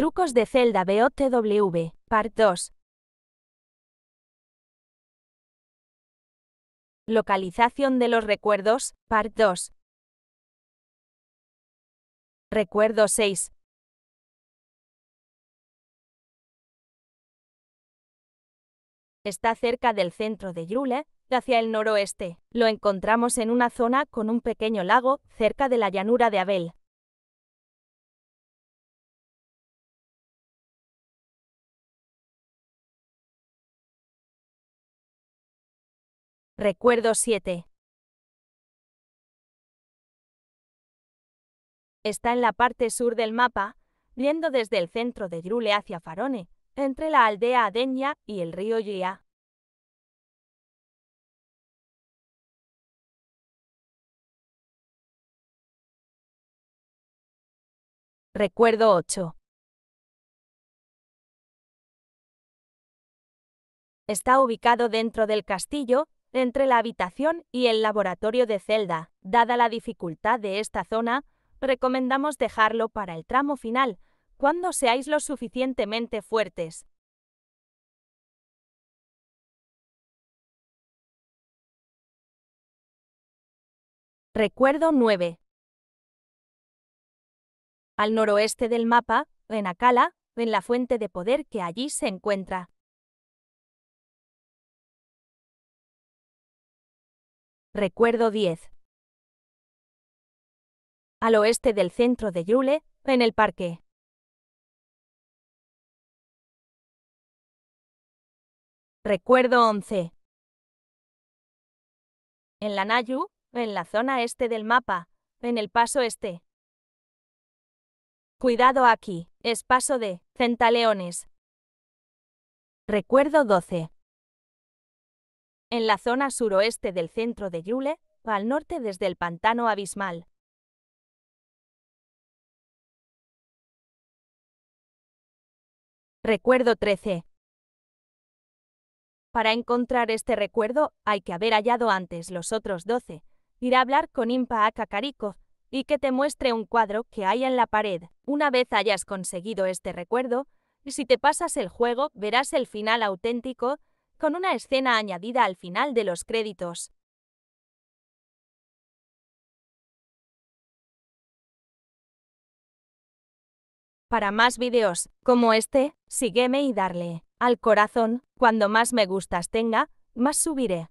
Trucos de Zelda BOTW, Part 2. Localización de los recuerdos, Part 2. Recuerdo 6. Está cerca del centro de Yule, hacia el noroeste. Lo encontramos en una zona con un pequeño lago, cerca de la llanura de Abel. Recuerdo 7. Está en la parte sur del mapa, viendo desde el centro de Grule hacia Farone, entre la aldea Adeña y el río Gia. Recuerdo 8. Está ubicado dentro del castillo entre la habitación y el laboratorio de celda. Dada la dificultad de esta zona, recomendamos dejarlo para el tramo final, cuando seáis lo suficientemente fuertes. Recuerdo 9. Al noroeste del mapa, en Acala, en la fuente de poder que allí se encuentra. Recuerdo 10. Al oeste del centro de Yule, en el parque. Recuerdo 11. En la Nayu, en la zona este del mapa, en el paso este. Cuidado aquí, es paso de Centaleones. Recuerdo 12 en la zona suroeste del centro de Yule, al norte desde el pantano abismal. Recuerdo 13. Para encontrar este recuerdo, hay que haber hallado antes los otros 12, ir a hablar con Impa Akakariko, y que te muestre un cuadro que hay en la pared. Una vez hayas conseguido este recuerdo, si te pasas el juego, verás el final auténtico con una escena añadida al final de los créditos. Para más vídeos como este, sígueme y darle al corazón, cuando más me gustas tenga, más subiré.